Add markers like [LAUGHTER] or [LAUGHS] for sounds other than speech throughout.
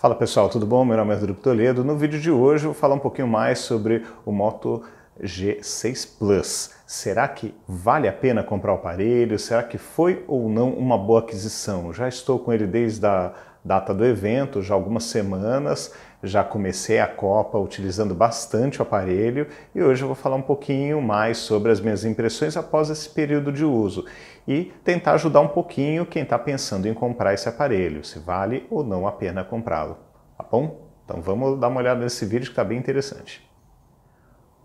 Fala pessoal, tudo bom? Meu nome é Rodrigo Toledo. No vídeo de hoje eu vou falar um pouquinho mais sobre o Moto G6 Plus. Será que vale a pena comprar o aparelho? Será que foi ou não uma boa aquisição? Já estou com ele desde a data do evento, já algumas semanas. Já comecei a Copa utilizando bastante o aparelho e hoje eu vou falar um pouquinho mais sobre as minhas impressões após esse período de uso e tentar ajudar um pouquinho quem está pensando em comprar esse aparelho, se vale ou não a pena comprá-lo. Tá bom? Então vamos dar uma olhada nesse vídeo que está bem interessante.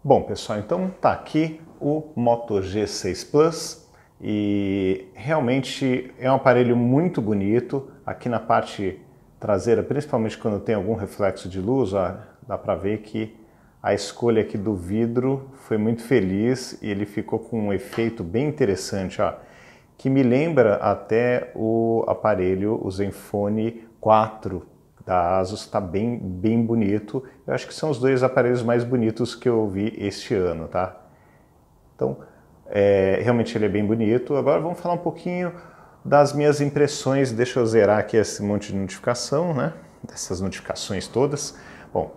Bom pessoal, então tá aqui o Moto G6 Plus e realmente é um aparelho muito bonito. Aqui na parte traseira, principalmente quando tem algum reflexo de luz, ó, dá para ver que a escolha aqui do vidro foi muito feliz e ele ficou com um efeito bem interessante, ó, que me lembra até o aparelho, o Zenfone 4 da Asus, está bem, bem bonito. Eu acho que são os dois aparelhos mais bonitos que eu vi este ano, tá? Então, é, realmente ele é bem bonito. Agora vamos falar um pouquinho das minhas impressões, deixa eu zerar aqui esse monte de notificação, né? Dessas notificações todas. Bom,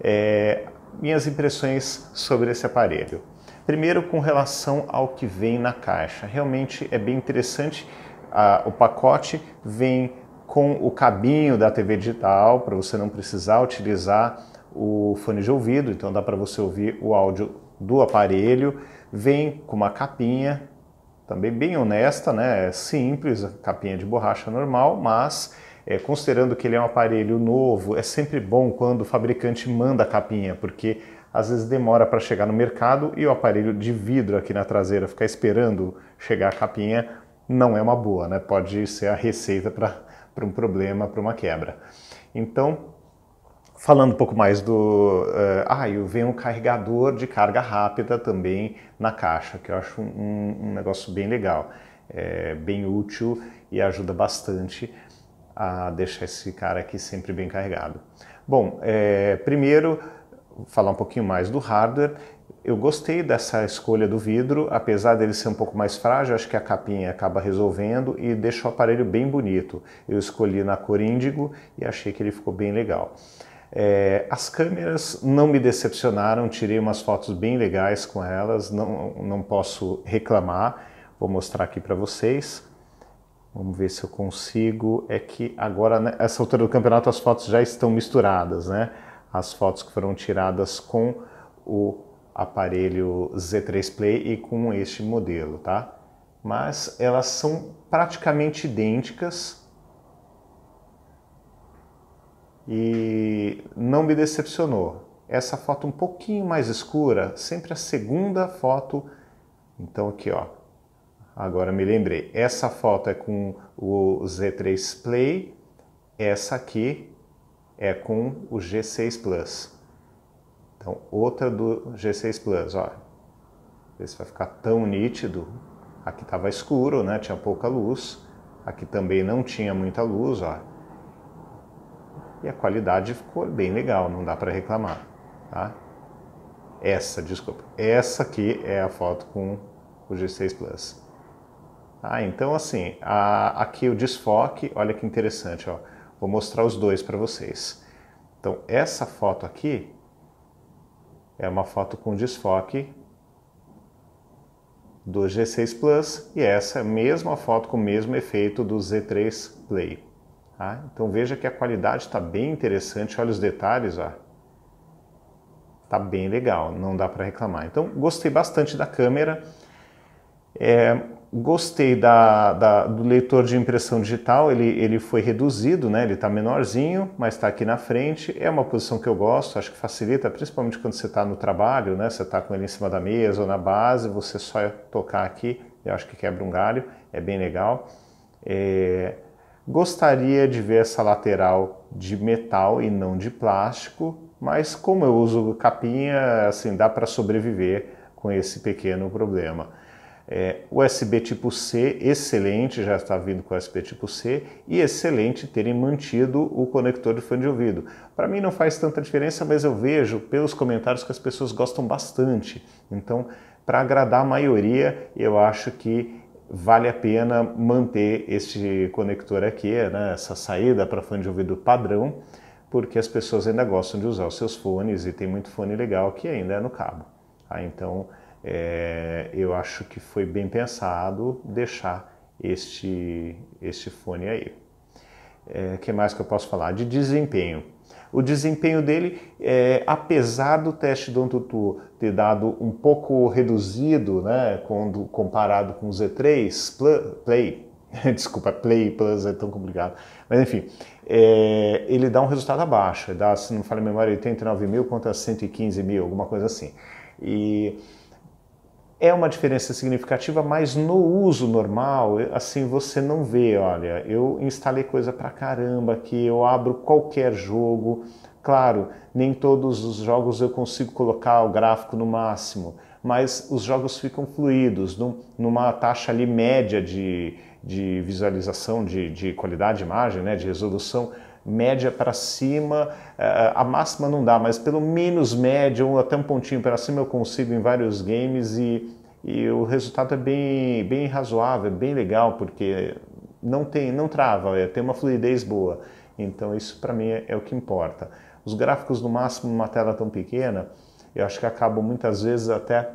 é, minhas impressões sobre esse aparelho. Primeiro, com relação ao que vem na caixa, realmente é bem interessante. Ah, o pacote vem com o cabinho da TV digital para você não precisar utilizar o fone de ouvido, então dá para você ouvir o áudio do aparelho. Vem com uma capinha também bem honesta, né? É simples, capinha de borracha normal, mas é, considerando que ele é um aparelho novo, é sempre bom quando o fabricante manda a capinha, porque às vezes demora para chegar no mercado e o aparelho de vidro aqui na traseira ficar esperando chegar a capinha não é uma boa, né? pode ser a receita para um problema, para uma quebra. Então, Falando um pouco mais do. Uh, ah, eu venho um carregador de carga rápida também na caixa, que eu acho um, um negócio bem legal, é, bem útil e ajuda bastante a deixar esse cara aqui sempre bem carregado. Bom, é, primeiro, falar um pouquinho mais do hardware. Eu gostei dessa escolha do vidro, apesar dele ser um pouco mais frágil, acho que a capinha acaba resolvendo e deixa o aparelho bem bonito. Eu escolhi na cor índigo e achei que ele ficou bem legal. É, as câmeras não me decepcionaram, tirei umas fotos bem legais com elas, não, não posso reclamar. Vou mostrar aqui para vocês. Vamos ver se eu consigo. É que agora, nessa né, altura do campeonato, as fotos já estão misturadas, né? As fotos que foram tiradas com o aparelho Z3 Play e com este modelo, tá? Mas elas são praticamente idênticas e não me decepcionou. Essa foto um pouquinho mais escura, sempre a segunda foto. Então aqui ó, agora me lembrei. Essa foto é com o Z3 Play, essa aqui é com o G6 Plus. Então outra do G6 Plus, ó. esse vai ficar tão nítido. Aqui estava escuro, né? Tinha pouca luz. Aqui também não tinha muita luz, ó e a qualidade ficou bem legal, não dá para reclamar, tá? Essa, desculpa, essa aqui é a foto com o G6 Plus. Ah, então assim, a, aqui o desfoque, olha que interessante, ó. Vou mostrar os dois para vocês. Então, essa foto aqui é uma foto com desfoque do G6 Plus e essa é a mesma foto com o mesmo efeito do Z3 Play. Tá? então veja que a qualidade está bem interessante, olha os detalhes. Ah. Tá bem legal, não dá para reclamar. Então gostei bastante da câmera, é, gostei da, da, do leitor de impressão digital, ele, ele foi reduzido, né? ele está menorzinho, mas está aqui na frente. É uma posição que eu gosto, acho que facilita, principalmente quando você está no trabalho, né? você está com ele em cima da mesa ou na base, você só tocar aqui, eu acho que quebra um galho, é bem legal. É... Gostaria de ver essa lateral de metal e não de plástico, mas como eu uso capinha, assim, dá para sobreviver com esse pequeno problema. É, USB tipo C, excelente, já está vindo com USB tipo C, e excelente terem mantido o conector de fone de ouvido. Para mim não faz tanta diferença, mas eu vejo pelos comentários que as pessoas gostam bastante. Então, para agradar a maioria, eu acho que vale a pena manter esse conector aqui, né, essa saída para fone de ouvido padrão, porque as pessoas ainda gostam de usar os seus fones e tem muito fone legal que ainda é no cabo. Tá? Então, é, eu acho que foi bem pensado deixar este, este fone aí é, que mais que eu posso falar? De desempenho. O desempenho dele, é, apesar do teste do Antutu ter dado um pouco reduzido, né, quando comparado com o Z3 Play, [LAUGHS] desculpa, Play Plus é tão complicado, mas enfim, é, ele dá um resultado abaixo, dá, se não me falha a memória, 89 mil contra 115 mil, alguma coisa assim. E é uma diferença significativa, mas no uso normal, assim, você não vê, olha, eu instalei coisa pra caramba aqui, eu abro qualquer jogo. Claro, nem todos os jogos eu consigo colocar o gráfico no máximo, mas os jogos ficam fluidos, num, numa taxa ali média de, de visualização, de, de qualidade de imagem, né, de resolução, média para cima, eh, a máxima não dá, mas pelo menos média ou até um pontinho para cima eu consigo em vários games e, e o resultado é bem, bem razoável, é bem legal, porque não tem, não trava, é, tem uma fluidez boa. Então isso para mim é, é, o que importa. Os gráficos no máximo numa tela tão pequena, eu acho que acabam muitas vezes até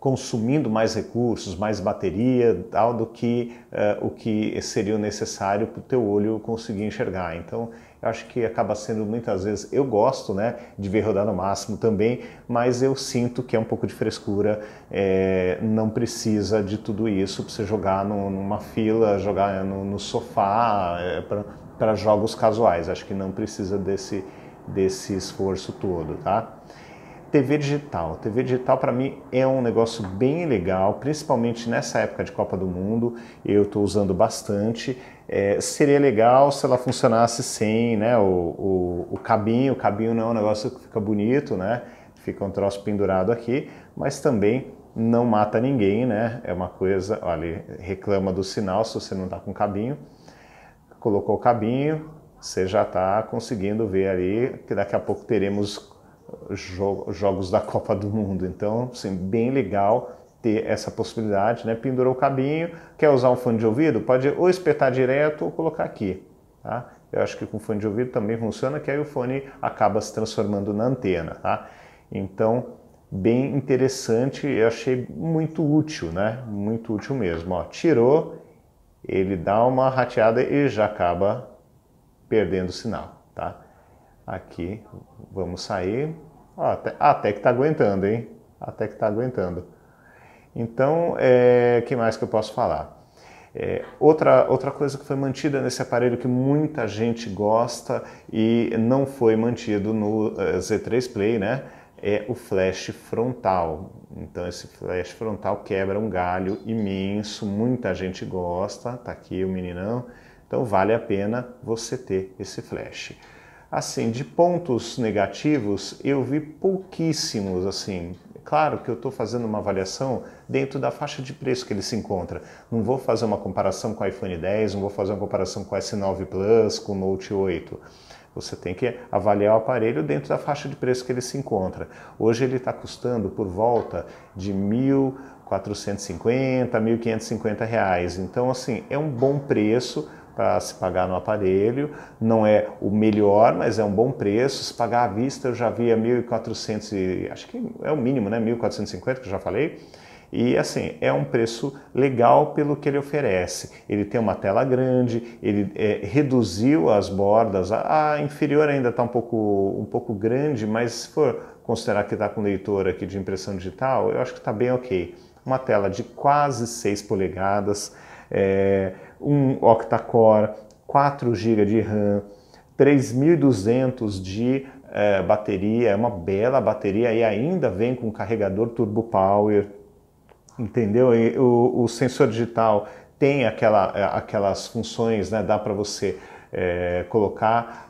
consumindo mais recursos, mais bateria, tal, do que uh, o que seria necessário para o teu olho conseguir enxergar. Então, eu acho que acaba sendo muitas vezes, eu gosto né, de ver rodar no máximo também, mas eu sinto que é um pouco de frescura, é, não precisa de tudo isso para você jogar no, numa fila, jogar no, no sofá, é, eh, para jogos casuais. Acho que não precisa desse, desse esforço todo, tá? TV digital. TV digital para mim é um negócio bem legal, principalmente nessa época de Copa do Mundo. Eu estou usando bastante. É, seria legal se ela funcionasse sem né, o, o, o cabinho. O cabinho não é um negócio que fica bonito, né? Fica um troço pendurado aqui, mas também não mata ninguém, né? É uma coisa, olha, reclama do sinal se você não está com cabinho. Colocou o cabinho, você já está conseguindo ver ali que daqui a pouco teremos jogos da Copa do Mundo. Então, assim, bem legal ter essa possibilidade, né? Pendurou o cabinho, quer usar um fone de ouvido? Pode ou espetar direto ou colocar aqui, tá? Eu acho que com fone de ouvido também funciona, que aí o fone acaba se transformando na antena, tá? Então, bem interessante, eu achei muito útil, né? Muito útil mesmo, ó. Tirou, ele dá uma rateada e já acaba perdendo o sinal, tá? Aqui, vamos sair. Até, até que tá aguentando, hein? Até que tá aguentando. Então, é, que mais que eu posso falar? É, outra, outra coisa que foi mantida nesse aparelho que muita gente gosta e não foi mantido no eh, Z3 Play, né? É o flash frontal. Então esse flash frontal quebra um galho imenso, muita gente gosta, tá aqui o meninão. Então vale a pena você ter esse flash. Assim, de pontos negativos, eu vi pouquíssimos, assim. Claro que eu estou fazendo uma avaliação dentro da faixa de preço que ele se encontra. Não vou fazer uma comparação com o iPhone 10, não vou fazer uma comparação com o S9 Plus, com o Note 8. Você tem que avaliar o aparelho dentro da faixa de preço que ele se encontra. Hoje ele está custando por volta de R$ 1.450, R$ 1.550. Reais. Então, assim, é um bom preço para se pagar no aparelho, não é o melhor, mas é um bom preço. Se pagar à vista, eu já via é 1.400, acho que é o mínimo, né? 1.450 que eu já falei. E assim, é um preço legal pelo que ele oferece. Ele tem uma tela grande, ele é, reduziu as bordas, a, a inferior ainda está um pouco, um pouco grande, mas se for considerar que está com leitor aqui de impressão digital, eu acho que está bem ok. Uma tela de quase 6 polegadas. É, um octa-core, 4 GB de RAM, 3200 de é, bateria, é uma bela bateria e ainda vem com carregador turbo power, entendeu? E o, o sensor digital tem aquela, eh, aquelas funções, né? Dá para você é, colocar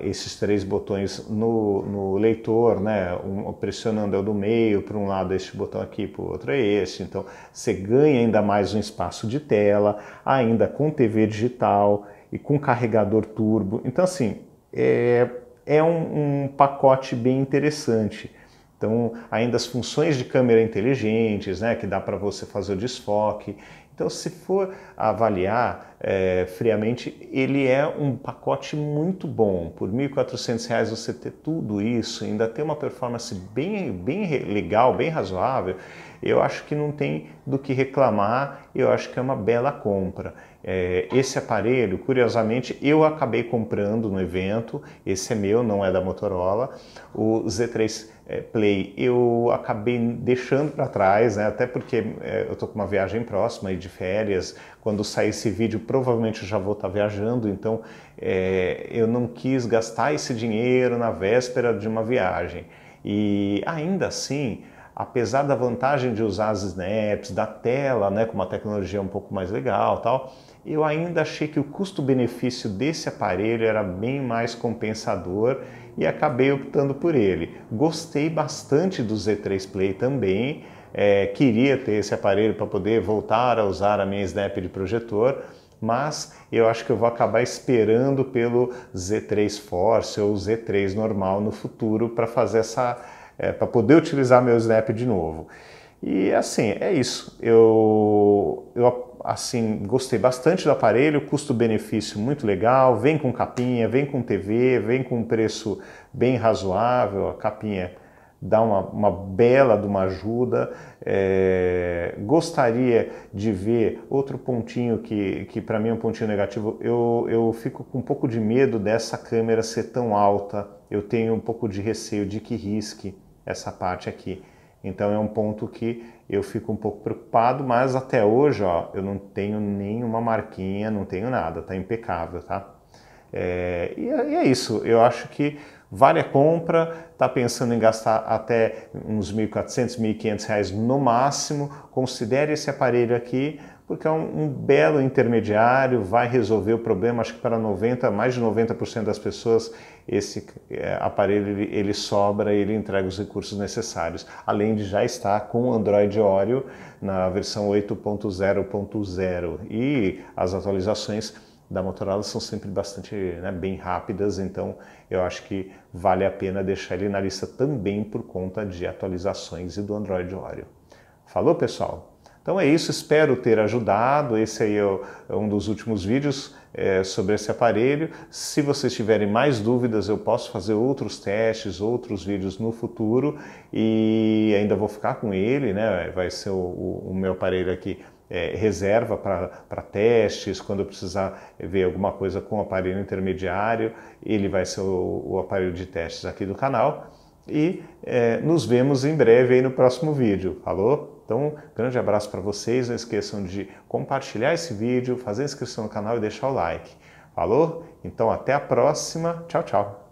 esses três botões no, no leitor, né? Um, pressionando é o do meio, para um lado este botão aqui, para o outro é este. Então você ganha ainda mais um espaço de tela, ainda com TV digital e com carregador turbo. Então assim, é, é um, um pacote bem interessante. Então, ainda as funções de câmera inteligentes, né, que dá para você fazer o desfoque. Então, se for avaliar é, friamente, ele é um pacote muito bom. Por R$ 1.400 você ter tudo isso, ainda ter uma performance bem, bem legal, bem razoável eu acho que não tem do que reclamar, eu acho que é uma bela compra. É, esse aparelho, curiosamente, eu acabei comprando no evento, esse é meu, não é da Motorola. O Z3 é, Play eu acabei deixando para trás, né? até porque é, eu estou com uma viagem próxima aí de férias. Quando sair esse vídeo, provavelmente eu já vou estar tá viajando, então é, eu não quis gastar esse dinheiro na véspera de uma viagem. E ainda assim, apesar da vantagem de usar as snaps, da tela, né, com uma tecnologia um pouco mais legal tal, eu ainda achei que o custo-benefício desse aparelho era bem mais compensador e acabei optando por ele. Gostei bastante do Z3 Play também, é, queria ter esse aparelho para poder voltar a usar a minha Snap de projetor, mas eu acho que eu vou acabar esperando pelo Z3 Force ou Z3 normal no futuro para fazer essa é, para poder utilizar meu Snap de novo. E assim, é isso. Eu, eu assim gostei bastante do aparelho, custo-benefício muito legal, vem com capinha, vem com TV, vem com um preço bem razoável, a capinha dá uma, uma bela de uma ajuda. É, gostaria de ver outro pontinho que, que para mim é um pontinho negativo. Eu, eu fico com um pouco de medo dessa câmera ser tão alta. Eu tenho um pouco de receio de que risque essa parte aqui. Então é um ponto que eu fico um pouco preocupado, mas até hoje ó, eu não tenho nenhuma marquinha, não tenho nada, tá impecável, tá? É, e, é, é isso, eu acho que vale a compra, tá pensando em gastar até uns 1.400, 1.500 reais no máximo, considere esse aparelho aqui, porque é um, um, belo intermediário, vai resolver o problema. Acho que para 90, mais de 90% das pessoas, esse é, aparelho ele, ele sobra e ele entrega os recursos necessários. Além de já estar com Android Oreo na versão 8.0.0 e as atualizações da Motorola são sempre bastante né, bem rápidas, então eu acho que vale a pena deixar ele na lista também por conta de atualizações e do Android Oreo. Falou, pessoal! Então é isso, espero ter ajudado. Esse aí é, é um dos últimos vídeos é, sobre esse aparelho. Se vocês tiverem mais dúvidas, eu posso fazer outros testes, outros vídeos no futuro e ainda vou ficar com ele, né? Vai ser o, o, o meu aparelho aqui é, reserva para testes, quando eu precisar ver alguma coisa com o aparelho intermediário, ele vai ser o, o aparelho de testes aqui do canal. E é, nos vemos em breve aí no próximo vídeo. Falou? Então, grande abraço para vocês. Não esqueçam de compartilhar esse vídeo, fazer inscrição no canal e deixar o like. Falou? Então, até a próxima. Tchau, tchau.